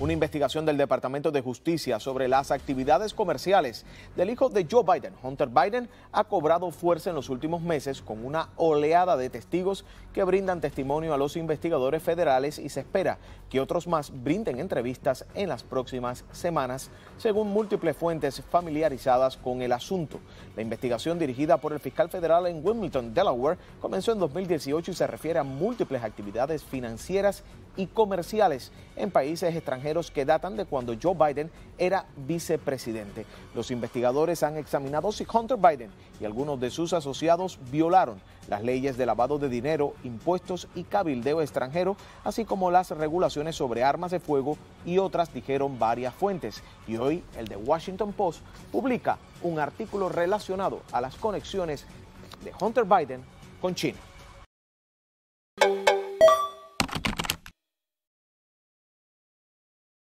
una investigación del Departamento de Justicia sobre las actividades comerciales del hijo de Joe Biden, Hunter Biden, ha cobrado fuerza en los últimos meses con una oleada de testigos que brindan testimonio a los investigadores federales y se espera que otros más brinden entrevistas en las próximas semanas, según múltiples fuentes familiarizadas con el asunto. La investigación dirigida por el fiscal federal en Wilmington, Delaware, comenzó en 2018 y se refiere a múltiples actividades financieras y comerciales en países extranjeros que datan de cuando Joe Biden era vicepresidente. Los investigadores han examinado si Hunter Biden y algunos de sus asociados violaron las leyes de lavado de dinero, impuestos y cabildeo extranjero, así como las regulaciones sobre armas de fuego y otras, dijeron varias fuentes. Y hoy el The Washington Post publica un artículo relacionado a las conexiones de Hunter Biden con China.